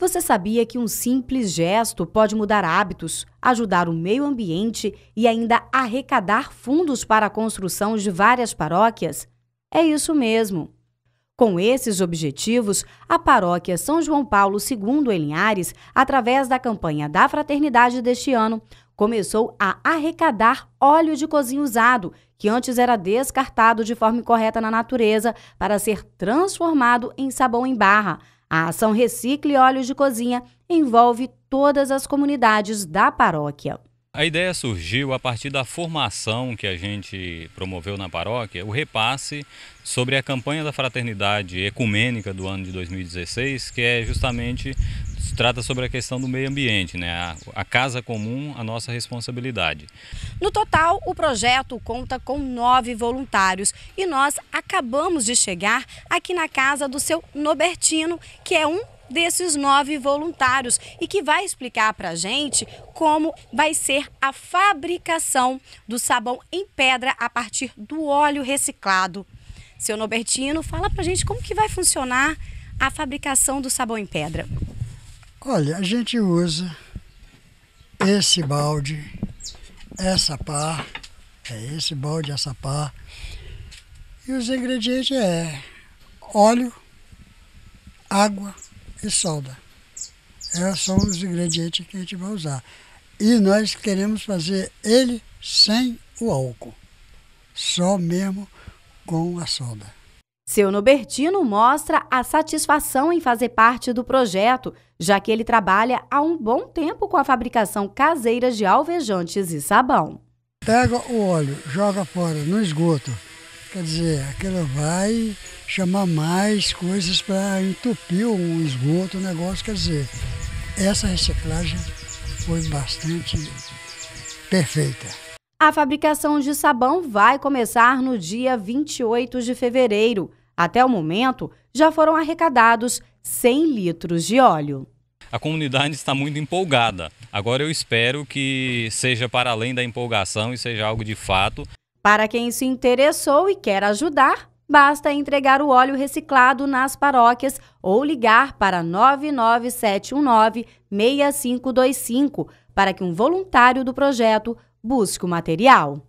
Você sabia que um simples gesto pode mudar hábitos, ajudar o meio ambiente e ainda arrecadar fundos para a construção de várias paróquias? É isso mesmo. Com esses objetivos, a paróquia São João Paulo II em Linhares, através da campanha da fraternidade deste ano, começou a arrecadar óleo de cozinha usado, que antes era descartado de forma incorreta na natureza, para ser transformado em sabão em barra. A ação Recicle Óleos de Cozinha envolve todas as comunidades da paróquia. A ideia surgiu a partir da formação que a gente promoveu na paróquia, o repasse sobre a campanha da fraternidade ecumênica do ano de 2016, que é justamente trata sobre a questão do meio ambiente, né? A, a, casa comum, a nossa responsabilidade. No total, o projeto conta com nove voluntários e nós acabamos de chegar aqui na casa do seu Nobertino, que é um desses nove voluntários e que vai explicar para gente como vai ser a fabricação do sabão em pedra a partir do óleo reciclado. Seu Nobertino, fala para gente como que vai funcionar a fabricação do sabão em pedra. Olha, a gente usa esse balde, essa pá, é esse balde, essa pá. E os ingredientes é óleo, água e solda. Esses é, são os ingredientes que a gente vai usar. E nós queremos fazer ele sem o álcool, só mesmo com a solda. Seu Nobertino mostra a satisfação em fazer parte do projeto, já que ele trabalha há um bom tempo com a fabricação caseira de alvejantes e sabão. Pega o óleo, joga fora no esgoto. Quer dizer, aquilo vai chamar mais coisas para entupir o esgoto, o negócio. Quer dizer, essa reciclagem foi bastante perfeita. A fabricação de sabão vai começar no dia 28 de fevereiro. Até o momento, já foram arrecadados 100 litros de óleo. A comunidade está muito empolgada. Agora eu espero que seja para além da empolgação e seja algo de fato. Para quem se interessou e quer ajudar, basta entregar o óleo reciclado nas paróquias ou ligar para 99719-6525 para que um voluntário do projeto busque o material.